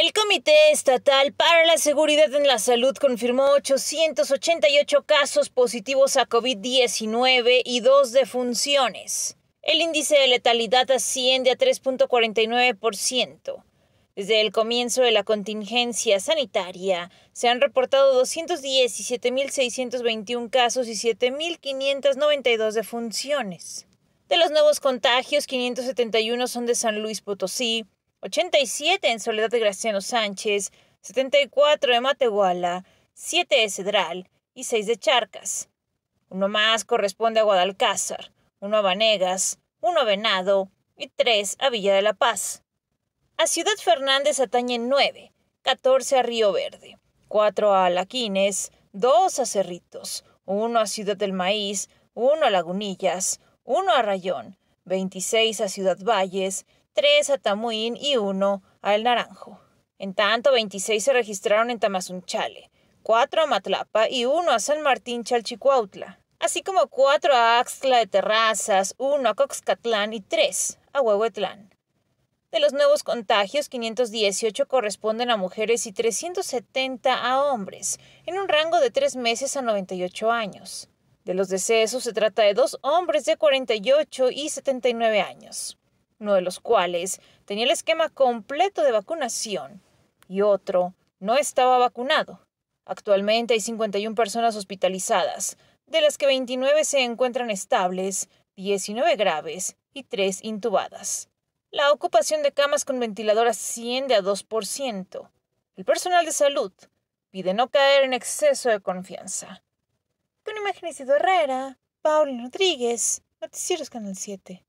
El Comité Estatal para la Seguridad en la Salud confirmó 888 casos positivos a COVID-19 y dos defunciones. El índice de letalidad asciende a 3.49%. Desde el comienzo de la contingencia sanitaria, se han reportado 217.621 casos y 7.592 defunciones. De los nuevos contagios, 571 son de San Luis Potosí, 87 en Soledad de Graciano Sánchez, 74 de Matehuala, 7 de Cedral y 6 de Charcas. Uno más corresponde a Guadalcázar, uno a Vanegas, uno a Venado y 3 a Villa de la Paz. A Ciudad Fernández atañen 9, 14 a Río Verde, 4 a Alaquines, 2 a Cerritos, 1 a Ciudad del Maíz, 1 a Lagunillas, 1 a Rayón, 26 a Ciudad Valles, 3 a Tamuín y 1 a El Naranjo. En tanto, 26 se registraron en Tamazunchale, 4 a Matlapa y 1 a San Martín Chalchicuautla, así como 4 a Axtla de Terrazas, 1 a Coxcatlán y 3 a Huehuetlán. De los nuevos contagios, 518 corresponden a mujeres y 370 a hombres, en un rango de 3 meses a 98 años. De los decesos se trata de dos hombres de 48 y 79 años uno de los cuales tenía el esquema completo de vacunación y otro no estaba vacunado. Actualmente hay 51 personas hospitalizadas, de las que 29 se encuentran estables, 19 graves y 3 intubadas. La ocupación de camas con ventilador asciende a 2%. El personal de salud pide no caer en exceso de confianza. Con imágenes de Herrera, Paulina Rodríguez, Noticieros Canal 7.